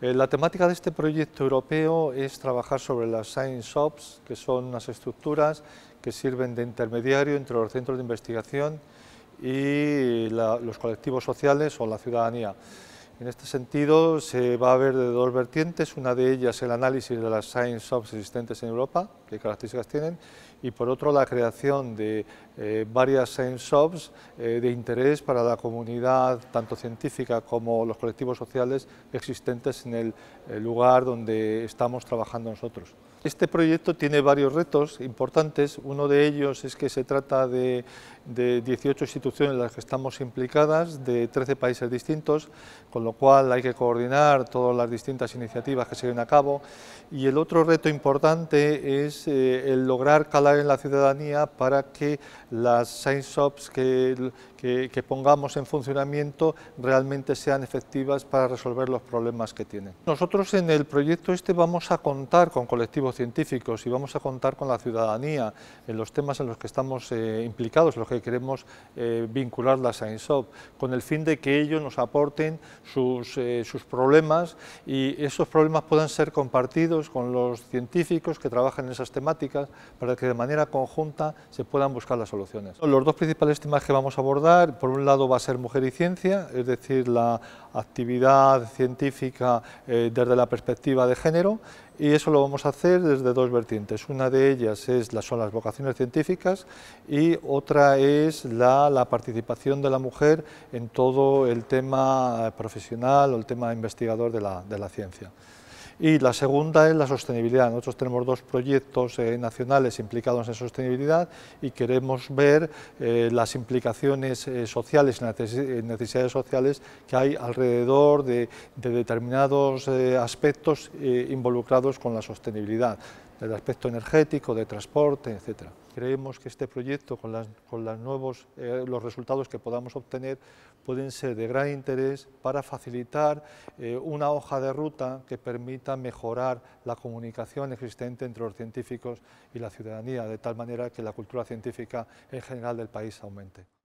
Eh, la temática de este proyecto europeo es trabajar sobre las science shops, que son unas estructuras que sirven de intermediario entre los centros de investigación y los colectivos sociales o la ciudadanía. En este sentido, se va a ver de dos vertientes, una de ellas el análisis de las science shops existentes en Europa, qué características tienen, y por otro la creación de eh, varias science shops eh, de interés para la comunidad, tanto científica como los colectivos sociales existentes en el lugar donde estamos trabajando nosotros. Este proyecto tiene varios retos importantes. Uno de ellos es que se trata de, 18 instituciones en las que estamos implicadas, de 13 países distintos, con lo cual hay que coordinar todas las distintas iniciativas que se lleven a cabo. Y el otro reto importante es eh, el lograr calar en la ciudadanía para que las science shops que pongamos en funcionamiento realmente sean efectivas para resolver los problemas que tienen. Nosotros en el proyecto este vamos a contar con colectivos científicos y vamos a contar con la ciudadanía en los temas en los que estamos eh, implicados, en los que queremos eh, vincular la Science con el fin de que ellos nos aporten sus, eh, sus problemas y esos problemas puedan ser compartidos con los científicos que trabajan en esas temáticas para que de manera conjunta se puedan buscar las soluciones. Los dos principales temas que vamos a abordar, por un lado va a ser mujer y ciencia, es decir, la actividad científica desde la perspectiva de género y eso lo vamos a hacer desde dos vertientes. Una de ellas es las, son las vocaciones científicas y otra es la, participación de la mujer en todo el tema profesional o el tema investigador de de la ciencia. Y la segunda es la sostenibilidad. Nosotros tenemos dos proyectos eh, nacionales implicados en sostenibilidad y queremos ver eh, las implicaciones eh, sociales sociales, necesidades sociales que hay alrededor de determinados aspectos involucrados con la sostenibilidad del aspecto energético, de transporte, etc. Creemos que este proyecto, con, nuevos, eh, los resultados que podamos obtener, pueden ser de gran interés para facilitar eh, una hoja de ruta que permita mejorar la comunicación existente entre los científicos y la ciudadanía, de tal manera que la cultura científica en general del país aumente.